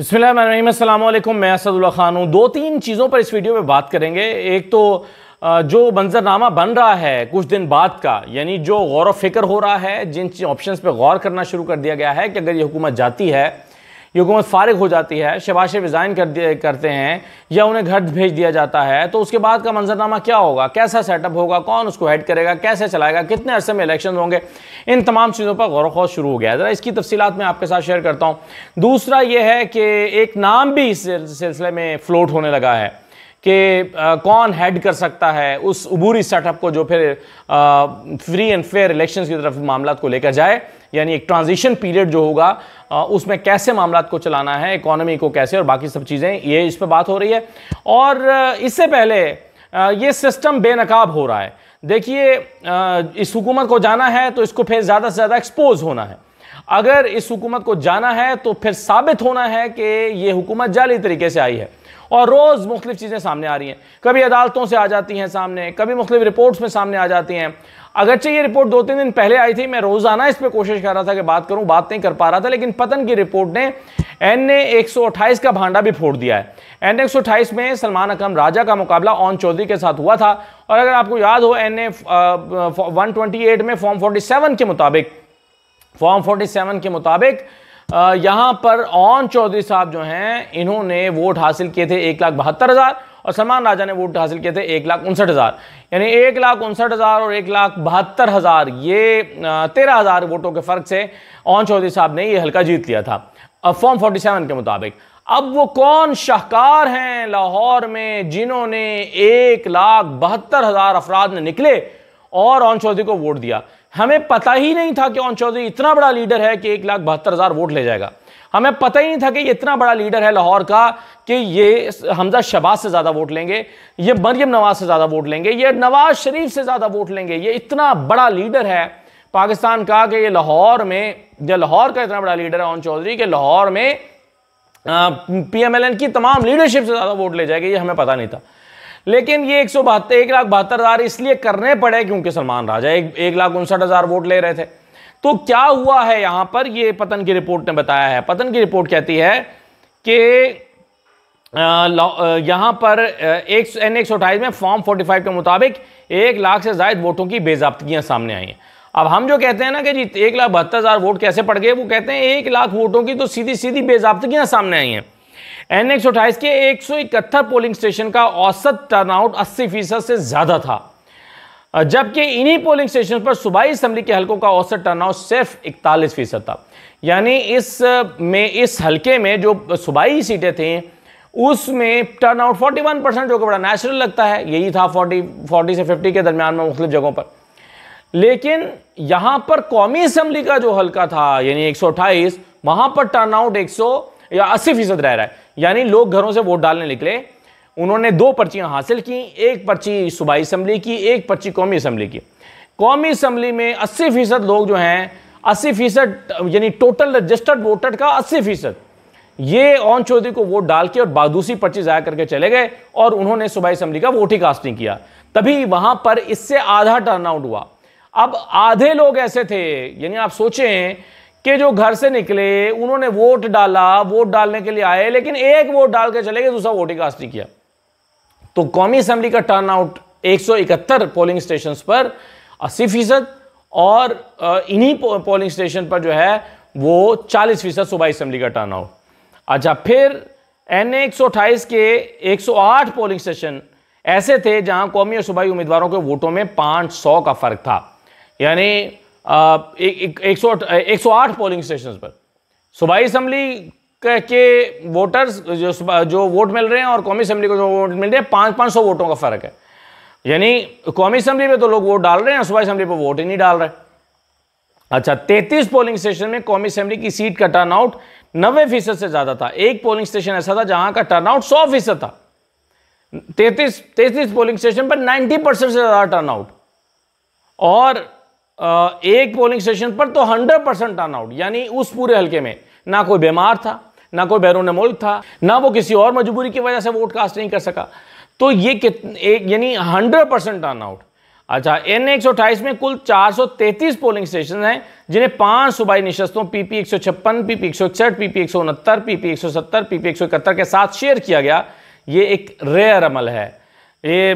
बसमिलकुम मैं असदुल्ला खान हूँ दो तीन चीज़ों पर इस वीडियो में बात करेंगे एक तो जो मंजरनामा बन रहा है कुछ दिन बाद का यानी जो गौर व फिक्र हो रहा है जिन ऑप्शन पर गौर करना शुरू कर दिया गया है कि अगर ये हुकूमत जाती है ये हुकूमत फारग हो जाती है शबाश रिज़ाइन कर दिए करते हैं या उन्हें घर भेज दिया जाता है तो उसके बाद का मंजरनामा क्या होगा कैसा सेटअप होगा कौन उसको हेड करेगा कैसे चलाएगा कितने अरसे में इलेक्शन होंगे इन तमाम चीज़ों पर गौर खौज शुरू हो गया ज़रा इसकी तफसीत मैं आपके साथ शेयर करता हूँ दूसरा यह है कि एक नाम भी इस सिलसिले में फ्लोट होने लगा है कि कौन हेड कर सकता है उस अबूरी सेटअप को जो फिर फ्री एंड फेयर इलेक्शंस की तरफ मामला को लेकर जाए यानी एक ट्रांजिशन पीरियड जो होगा उसमें कैसे मामला को चलाना है इकोनॉमी को कैसे और बाकी सब चीज़ें ये इस पर बात हो रही है और इससे पहले ये सिस्टम बेनकाब हो रहा है देखिए इस हुकूमत को जाना है तो इसको फिर ज़्यादा से ज़्यादा एक्सपोज होना है अगर इस हुकूमत को जाना है तो फिर साबित होना है कि ये हुकूमत जाली तरीके से आई है और रोज़ मुख्तलिफ चीज़ें सामने आ रही हैं कभी अदालतों से आ जाती हैं सामने कभी मुख्तलिफ रिपोर्ट्स में सामने आ जाती हैं अगरचे ये रिपोर्ट दो तीन दिन पहले आई थी मैं रोज़ाना इस पर कोशिश कर रहा था कि बात करूं बात नहीं कर पा रहा था लेकिन पतन की रिपोर्ट ने एन ने एक का भांडा भी फोड़ दिया है एन एक में सलमान अकरम राजा का मुकाबला ओन चौधरी के साथ हुआ था और अगर आपको याद हो एन ए वन में फॉर्म फोर्टी के मुताबिक फॉर्म फोर्टी के मुताबिक यहां पर ओन चौधरी साहब जो हैं इन्होंने वोट हासिल किए थे एक लाख बहत्तर हज़ार और सलमान राजा ने वोट हासिल किए थे एक लाख उनसठ हज़ार यानी एक लाख उनसठ हज़ार और एक लाख बहत्तर हज़ार ये तेरह हज़ार वोटों के फ़र्क से ओन चौधरी साहब ने ये हल्का जीत लिया था फॉर्म फोर्टी सेवन के मुताबिक अब वो कौन शाहकार हैं लाहौर में जिन्होंने एक लाख बहत्तर हज़ार अफराद ने निकले और ओन चौधरी को वोट दिया हमें पता ही नहीं था कि ओन चौधरी इतना बड़ा लीडर है कि एक लाख बहत्तर हज़ार वोट ले जाएगा हमें पता ही नहीं था कि ये इतना बड़ा लीडर है लाहौर का कि ये हमजा शबाज से ज़्यादा वोट लेंगे ये मरियम नवाज से ज़्यादा वोट लेंगे ये नवाज शरीफ से ज़्यादा वोट लेंगे ये इतना बड़ा लीडर है पाकिस्तान का कि ये लाहौर में यह लाहौर का इतना बड़ा लीडर है ओन चौधरी के लाहौर में पी एम एल एन की तमाम लीडरशिप से ज़्यादा वोट ले जाएगी ये हमें पता नहीं था लेकिन ये एक सौ बहत्तर एक लाख बहत्तर हज़ार इसलिए करने पड़े क्योंकि सलमान राजा एक एक लाख उनसठ हज़ार वोट ले रहे थे तो क्या हुआ है यहां पर ये पतन की रिपोर्ट ने बताया है पतन की रिपोर्ट कहती है कि यहां पर एक एन एक सौ में फॉर्म फोर्टी फाइव के मुताबिक एक लाख से जायद वोटों की बेजाबतगियाँ सामने आई हैं अब हम जो कहते हैं ना कि जी एक लाख बहत्तर हज़ार वोट कैसे पड़ गए वो कहते हैं एक लाख वोटों की तो सीधी सीधी बेजाबतगियाँ सामने आई हैं एन एक्स अट्ठाईस के एक सौ इकहत्तर पोलिंग स्टेशन का औसत टर्नआउट अस्सी फीसद से ज़्यादा था जबकि इन्हीं पोलिंग स्टेशन पर सूबाई असम्बली के हलकों का औसत टर्नआउट सिर्फ इकतालीस फीसद था यानी इस में इस हलके में जो सूबाई सीटें थी उसमें टर्नआउट 41 परसेंट जो कि बड़ा नेचुरल लगता है यही था 40 40 से 50 के दरमियान में मुख्तु जगहों पर लेकिन यहां पर कौमी असम्बली का जो हल्का था यानी एक 128 वहां पर टर्नआउट एक सौ या अस्सी फीसद रह रहा है यानी लोग घरों से वोट डालने निकले उन्होंने दो पर्चियां हासिल की एक पर्ची सूबाई असम्बली की एक पर्ची कौमी असम्बली की कौमी असम्बली में अस्सी फीसद लोग जो हैं अस्सी फीसद यानी टोटल रजिस्टर्ड वोटर का अस्सी फीसद ये ओन चौधरी को वोट डाल के और बादूसी पर्ची ज़ाया करके चले गए और उन्होंने सूबाई असम्बली का वोट ही कास्टिंग किया तभी वहां पर इससे आधा टर्नआउट हुआ अब आधे लोग ऐसे थे यानी आप सोचें कि जो घर से निकले उन्होंने वोट डाला वोट डालने के लिए आए लेकिन एक वोट डाल के चले गए दूसरा वोट ही कास्ट नहीं किया तो कौमी असेंबली का टर्न आउट 171 पोलिंग स्टेशन पर अस्सी फीसद और इन्हीं पोलिंग स्टेशन पर जो है वो 40 फीसद सुबह असेंबली का टर्न आउट अच्छा फिर एन ए के 108 पोलिंग स्टेशन ऐसे थे जहां कौमी और सूबाई उम्मीदवारों के वोटों में 500 का फर्क था यानी एक सौ आठ पोलिंग स्टेशन पर सूबाई असम्बली के वोटर्स जो जो वोट मिल रहे हैं और कौमी असम्बली को जो वोट मिल रहे हैं पाँच पाँच सौ वोटों का फ़र्क है यानी कौमी असम्बली में तो लोग वोट डाल रहे हैं सूबाई असम्बली पर वोट ही नहीं डाल रहे अच्छा तैंतीस पोलिंग स्टेशन में कौमी असम्बली की सीट का टर्न आउट नब्बे फीसद से ज़्यादा था एक पोलिंग स्टेशन ऐसा था जहाँ का टर्न आउट सौ फीसद था तैतीस तैतीस पोलिंग स्टेशन पर नाइन्टी परसेंट से ज़्यादा टर्न आउट और एक पोलिंग स्टेशन पर तो 100 परसेंट टर्न आउट यानी उस पूरे हल्के में ना कोई बीमार था ना कोई बैरून मुल्क था ना वो किसी और मजबूरी की वजह से वोट कास्ट नहीं कर सका तो ये एक यानी 100 परसेंट टर्न आउट अच्छा एन एक में कुल 433 पोलिंग स्टेशन हैं जिन्हें पांच सूबाई निशस्तों पीपी एक सौ छप्पन पीपी एक सौ इकसठ पीपी एक सौ उनहत्तर पीपी एक सौ सत्तर पीपी एक सौ इकहत्तर के साथ शेयर किया गया ये एक रेयर अमल है ये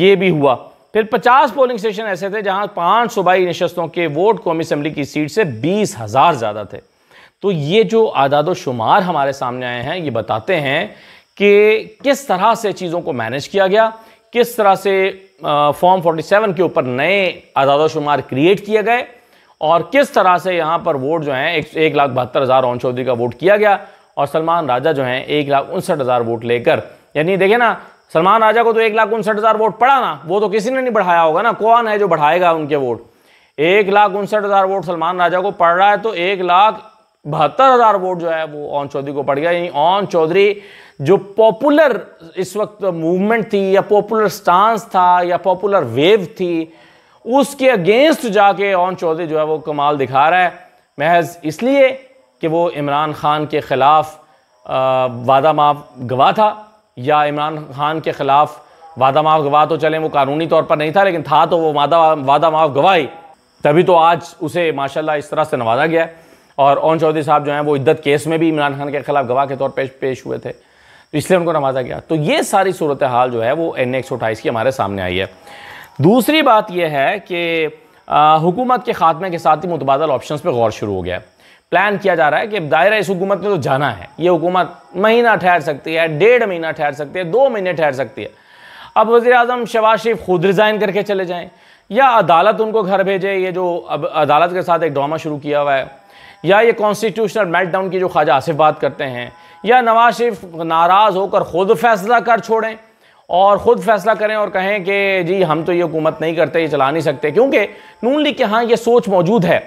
ये भी हुआ फिर 50 पोलिंग स्टेशन ऐसे थे जहां पांच सूबाई नशस्तों के वोट कौमी असम्बली की सीट से बीस हज़ार ज़्यादा थे तो ये जो आदाद शुमार हमारे सामने आए हैं ये बताते हैं कि किस तरह से चीज़ों को मैनेज किया गया किस तरह से फॉर्म 47 के ऊपर नए आदाद शुमार क्रिएट किए गए और किस तरह से यहाँ पर वोट जो हैं एक, एक लाख बहत्तर हज़ार ओन चौधरी का वोट किया गया और सलमान राजा जो हैं एक लाख उनसठ हज़ार वोट लेकर यानी देखे ना सलमान राजा को तो एक लाख उनसठ हज़ार वोट पड़ा ना वो तो किसी ने नहीं बढ़ाया होगा ना कौन है जो बढ़ाएगा उनके वोट एक लाख उनसठ हज़ार वोट सलमान राजा को पड़ रहा है तो एक लाख बहत्तर हज़ार वोट जो है वो ओन चौधरी को पड़ गया यानी ओन चौधरी जो पॉपुलर इस वक्त मूवमेंट थी या पॉपुलर स्टांस था या पॉपुलर वेव थी उसके अगेंस्ट जाके ओन चौधरी जो है वो कमाल दिखा रहा है महज इसलिए कि वो इमरान खान के ख़िलाफ़ वादा माफ गवाह था या इमरान खान के ख़िलाफ़ वादा माफ गवाह तो चले वो कानूनी तौर पर नहीं था लेकिन था तो वो वादा वादा माफ गवाही तभी तो आज उसे माशाल्लाह इस तरह से नवाजा गया और ओन चौधरी साहब जो हैं वो इद्दत केस में भी इमरान खान के खिलाफ गवाह के तौर पर पेश, पेश हुए थे तो इसलिए उनको नवाजा गया तो ये सारी सूरत हाल जो है वो एन अठाईस की हमारे सामने आई है दूसरी बात यह है कि हुकूमत के ख़ात्मे के साथ ही मुतबादल ऑप्शन पर गौर शुरू हो गया है प्लान किया जा रहा है कि दायरा इस हुकूमत में तो जाना है ये हुकूमत महीना ठहर सकती है डेढ़ महीना ठहर सकती है दो महीने ठहर सकती है अब वज़ी अजम शबाज शरीफ खुद रिज़ाइन करके चले जाएँ या अदालत उनको घर भेजे ये जो अब अदालत के साथ एक ड्रामा शुरू किया हुआ है या ये कॉन्स्टिट्यूशनल मेल्टडाउन की जो ख्वाजा आसिफ बात करते हैं या नवाज शरीफ नाराज़ होकर ख़ुद फैसला कर छोड़ें और ख़ुद फैसला करें और कहें कि जी हम तो ये हुकूमत नहीं करते ये चला नहीं सकते क्योंकि नून लीग के यहाँ ये सोच मौजूद है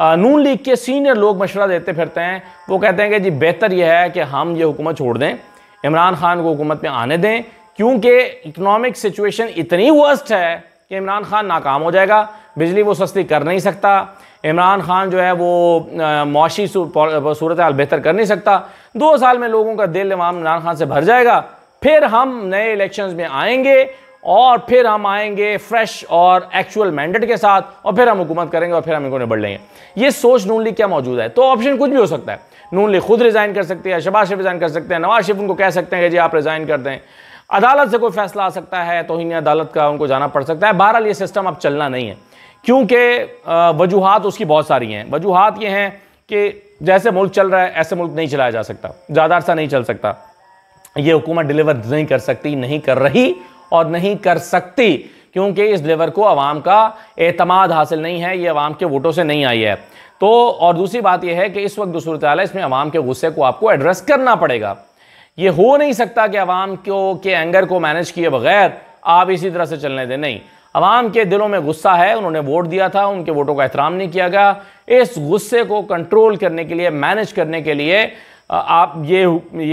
नून लीग के सीनियर लोग मशवरा देते फिरते हैं वो कहते हैं कि जी बेहतर यह है कि हम ये हुकूमत छोड़ दें इमरान खान को हुकूमत में आने दें क्योंकि इकनॉमिक सिचुएशन इतनी वर्स्ट है कि इमरान खान नाकाम हो जाएगा बिजली वो सस्ती कर नहीं सकता इमरान खान जो है वो मुशी सूरत हाल बेहतर कर नहीं सकता दो साल में लोगों का दिल इमाम इमरान खान से भर जाएगा फिर हम नए इलेक्शंस में आएंगे और फिर हम आएंगे फ्रेश और एक्चुअल मैंडेट के साथ और फिर हम हुकूमत करेंगे और फिर हम इनको निबड़ लेंगे ये सोच नून लीग क्या मौजूद है तो ऑप्शन कुछ भी हो सकता है नून लीग खुद रिज़ाइन कर सकती है शबाज शरीफ रिज़ाइन कर सकते हैं नवाज शरीफ उनको कह सकते हैं कि जी आप रिज़ाइन कर दें अदालत से कोई फैसला आ सकता है तो ही अदालत का उनको जाना पड़ सकता है बहरहाल ये सिस्टम अब चलना नहीं है क्योंकि वजूहत उसकी बहुत सारी हैं वजूहत ये हैं कि जैसे मुल्क चल रहा है ऐसे मुल्क नहीं चलाया जा सकता ज़्यादा अर्सा नहीं चल सकता ये हुकूमत डिलीवर नहीं कर सकती नहीं कर रही और नहीं कर सकती क्योंकि इस लेवर को आवाम का एतमाद हासिल नहीं है ये आवाम के वोटों से नहीं आई है तो और दूसरी बात यह है कि इस वक्त जो सूरत है इसमें अवाम के गुस्से को आपको एड्रेस करना पड़ेगा ये हो नहीं सकता कि अवाम को के एंगर को मैनेज किए बगैर आप इसी तरह से चलने दें नहीं आवाम के दिलों में गुस्सा है उन्होंने वोट दिया था उनके वोटों का एहतराम नहीं किया गया इस गुस्से को कंट्रोल करने के लिए मैनेज करने के लिए आप ये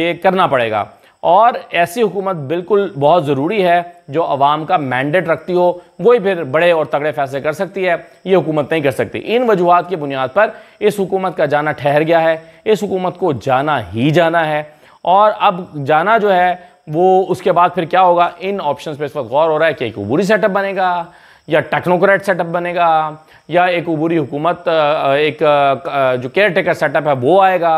ये करना पड़ेगा और ऐसी हुकूमत बिल्कुल बहुत ज़रूरी है जो आवाम का मैंडेट रखती हो वही फिर बड़े और तगड़े फैसले कर सकती है ये हुकूमत नहीं कर सकती इन वजूहत की बुनियाद पर इस हुकूमत का जाना ठहर गया है इस हुकूमत को जाना ही जाना है और अब जाना जो है वो उसके बाद फिर क्या होगा इन ऑप्शंस पे इस वक्त गौर हो रहा है कि एक उबूरी सेटअप बनेगा या टेक्नोक्रेट सेटअप बनेगा या एक उबूरी हुकूमत एक जो केयर टेकर सेटअप है वो आएगा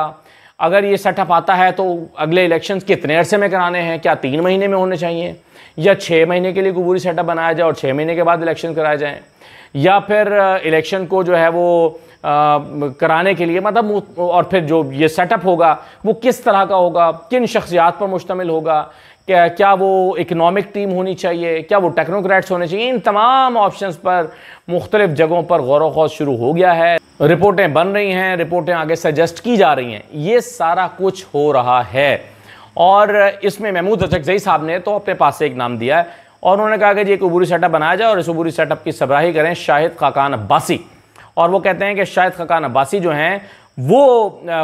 अगर ये सेटअप आता है तो अगले इलेक्शन कितने अरसे में कराने हैं क्या तीन महीने में होने चाहिए या छः महीने के लिए गुबूरी सेटअप बनाया जाए और छः महीने के बाद इलेक्शन कराए जाएँ या फिर इलेक्शन को जो है वो आ, कराने के लिए मतलब और फिर जो ये सेटअप होगा वो किस तरह का होगा किन शख्सियात पर मुश्तमिल होगा क्या क्या वो इकनॉमिक टीम होनी चाहिए क्या वो टेक्नोक्रेट्स होने चाहिए इन तमाम ऑप्शंस पर मुख्तलिफ़ जगहों पर गौर व शुरू हो गया है रिपोर्टें बन रही हैं रिपोर्टें आगे सजेस्ट की जा रही हैं ये सारा कुछ हो रहा है और इसमें महमूद रचकजई साहब ने तो अपने पास से एक नाम दिया है और उन्होंने कहा कि जी एक उबूरी सेटअप बनाया जाए और इस उबूरी सेटअप की सबराही करें शाहिद खाकान अब्बासी और वो कहते हैं कि शाहिद खाकान अब्बासी जो हैं वो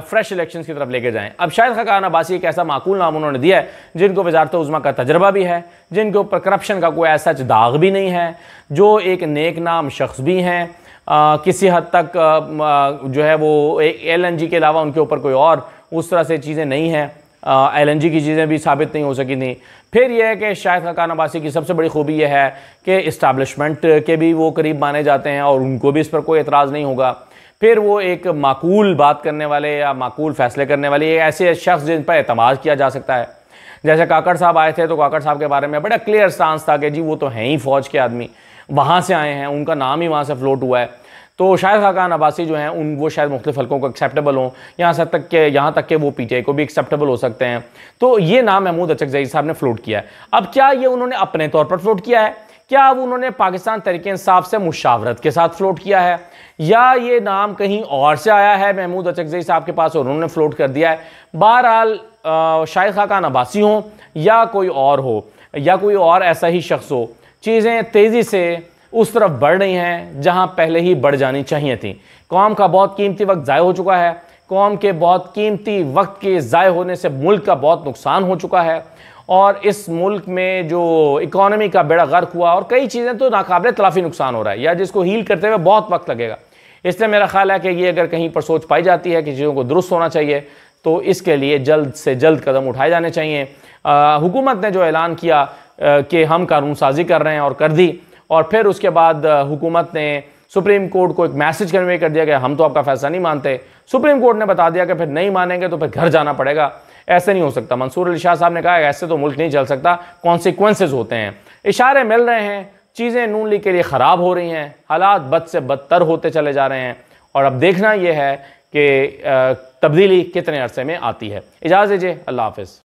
फ्रेश इलेक्शंस की तरफ लेके जाएं अब शायद खकान अब्बासी एक ऐसा माकूल नाम उन्होंने दिया है जिनको वजारत उज़मा का तजर्बा भी है जिनके ऊपर करप्शन का कोई ऐसा दाग भी नहीं है जो एक नेक नाम शख्स भी हैं आ, किसी हद तक आ, जो है वो एलएनजी के अलावा उनके ऊपर कोई और उस तरह से चीज़ें नहीं हैं एलएनजी की चीज़ें भी साबित नहीं हो सकी थी फिर यह है कि शायद हकान अब्बासी की सबसे बड़ी खूबी यह है कि इस्टबलिशमेंट के भी वो करीब माने जाते हैं और उनको भी इस पर कोई एतराज़ नहीं होगा फिर वो एक माकूल बात करने वाले या माकूल फैसले करने वाले ऐसे शख्स जिन पर अतमाद किया जा सकता है जैसे काकड़ साहब आए थे तो काकड़ साहब के बारे में बड़ा क्लियर स्टांस था कि जी वो तो हैं ही फौज के आदमी वहाँ से आए हैं उनका नाम ही वहाँ से फ्लोट हुआ है तो शायद खाकान अब्बासी जो हैं उन वो शायद मुख्तु हल्कों को एक्सेप्टेबल हों यहाँ से तक के यहाँ तक के वो पीटीआई को भी एक्सेप्टेबल हो सकते हैं तो ये नाम महमूद जई साहब ने फ्लोट किया है अब क्या ये उन्होंने अपने तौर पर फ्लोट किया है क्या अब उन्होंने पाकिस्तान तरीके इंसाफ से मुशावरत के साथ फ्लोट किया है या ये नाम कहीं और से आया है महमूद जई साहब के पास और उन्होंने फ्लोट कर दिया है बहरहाल शाहिद खाकान अब्बासी हों या कोई और हो या कोई और ऐसा ही शख्स हो चीज़ें तेज़ी से उस तरफ बढ़ रही हैं जहां पहले ही बढ़ जानी चाहिए थी कौम का बहुत कीमती वक्त ज़ाय हो चुका है कौम के बहुत कीमती वक्त के ज़ाय होने से मुल्क का बहुत नुकसान हो चुका है और इस मुल्क में जो इकोनॉमी का बेड़ा गर्क हुआ और कई चीज़ें तो नाकबिल तलाफी नुकसान हो रहा है या जिसको हील करते हुए बहुत वक्त लगेगा इसलिए मेरा ख्याल है कि ये अगर कहीं पर सोच पाई जाती है कि चीज़ों को दुरुस्त होना चाहिए तो इसके लिए जल्द से जल्द कदम उठाए जाने चाहिए हुकूमत ने जो ऐलान किया कि हम कानून साजी कर रहे हैं और कर दी और फिर उसके बाद हुकूमत ने सुप्रीम कोर्ट को एक मैसेज कन्वे कर दिया कि हम तो आपका फैसला नहीं मानते सुप्रीम कोर्ट ने बता दिया कि फिर नहीं मानेंगे तो फिर घर जाना पड़ेगा ऐसे नहीं हो सकता मंसूर अली शाह साहब ने कहा ऐसे तो मुल्क नहीं चल सकता कॉन्सिक्वेंसेज होते हैं इशारे मिल रहे हैं चीज़ें नून लीग के लिए ख़राब हो रही हैं हालात बद से बदतर होते चले जा रहे हैं और अब देखना यह है कि तब्दीली कितने अरसे में आती है इजाज़ दीजिए अल्लाह हाफिज़